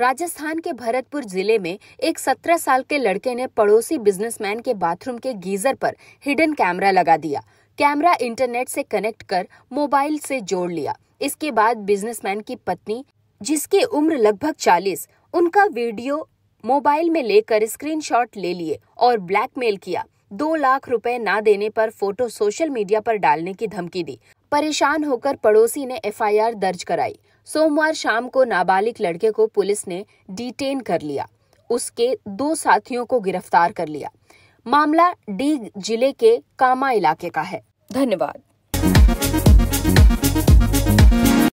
राजस्थान के भरतपुर जिले में एक 17 साल के लड़के ने पड़ोसी बिजनेसमैन के बाथरूम के गीजर पर हिडन कैमरा लगा दिया कैमरा इंटरनेट से कनेक्ट कर मोबाइल से जोड़ लिया इसके बाद बिजनेसमैन की पत्नी जिसकी उम्र लगभग 40 उनका वीडियो मोबाइल में लेकर स्क्रीनशॉट ले लिए और ब्लैकमेल किया दो लाख रुपए ना देने पर फोटो सोशल मीडिया पर डालने की धमकी दी परेशान होकर पड़ोसी ने एफआईआर दर्ज कराई सोमवार शाम को नाबालिग लड़के को पुलिस ने डिटेन कर लिया उसके दो साथियों को गिरफ्तार कर लिया मामला डीग जिले के कामा इलाके का है धन्यवाद